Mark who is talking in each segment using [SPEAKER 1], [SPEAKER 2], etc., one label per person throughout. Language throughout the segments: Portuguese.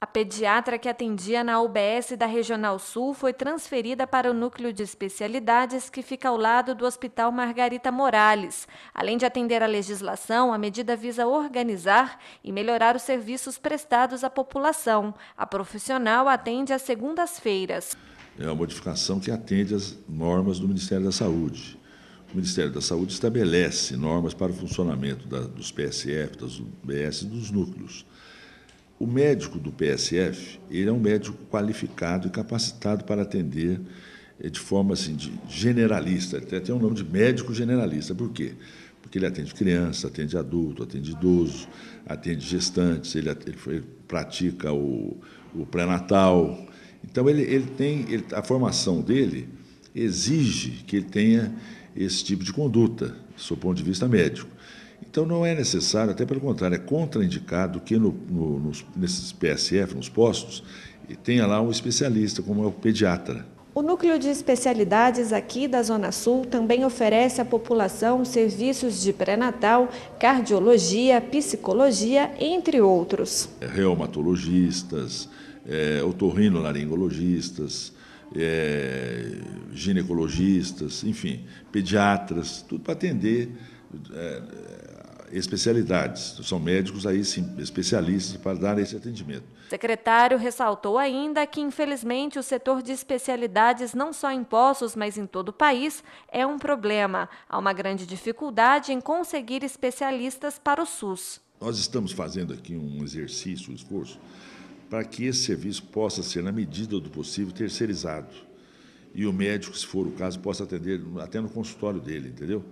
[SPEAKER 1] A pediatra que atendia na UBS da Regional Sul foi transferida para o núcleo de especialidades que fica ao lado do Hospital Margarita Morales. Além de atender à legislação, a medida visa organizar e melhorar os serviços prestados à população. A profissional atende às segundas-feiras.
[SPEAKER 2] É uma modificação que atende às normas do Ministério da Saúde. O Ministério da Saúde estabelece normas para o funcionamento da, dos PSF, das UBS e dos núcleos. O médico do PSF, ele é um médico qualificado e capacitado para atender eh, de forma assim, de generalista, até tem um nome de médico generalista. Por quê? Porque ele atende criança, atende adulto, atende idoso, atende gestantes, ele, ele, ele pratica o, o pré-natal. Então, ele, ele tem ele, a formação dele exige que ele tenha esse tipo de conduta, do seu ponto de vista médico. Então não é necessário, até pelo contrário, é contraindicado que no, no, nos, nesses PSF, nos postos, tenha lá um especialista, como é o pediatra.
[SPEAKER 1] O Núcleo de Especialidades aqui da Zona Sul também oferece à população serviços de pré-natal, cardiologia, psicologia, entre outros.
[SPEAKER 2] É, reumatologistas, é, otorrinolaringologistas, é, ginecologistas, enfim, pediatras, tudo para atender é, especialidades. São médicos aí sim, especialistas para dar esse atendimento.
[SPEAKER 1] O secretário ressaltou ainda que, infelizmente, o setor de especialidades, não só em Poços, mas em todo o país, é um problema. Há uma grande dificuldade em conseguir especialistas para o SUS.
[SPEAKER 2] Nós estamos fazendo aqui um exercício, um esforço, para que esse serviço possa ser, na medida do possível, terceirizado. E o médico, se for o caso, possa atender até no consultório dele, entendeu?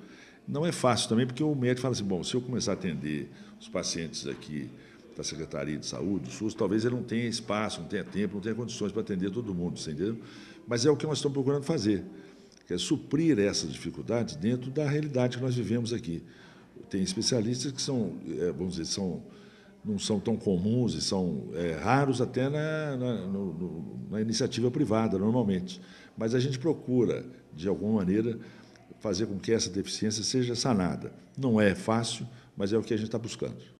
[SPEAKER 2] Não é fácil também, porque o médico fala assim: bom, se eu começar a atender os pacientes aqui da Secretaria de Saúde, do SUS, talvez ele não tenha espaço, não tenha tempo, não tenha condições para atender todo mundo, entendeu? Mas é o que nós estamos procurando fazer, que é suprir essas dificuldades dentro da realidade que nós vivemos aqui. Tem especialistas que são, eh, vamos dizer, são, não são tão comuns e são é, raros até na, na, no, na iniciativa privada, normalmente. Mas a gente procura, de alguma maneira, fazer com que essa deficiência seja sanada. Não é fácil, mas é o que a gente está buscando.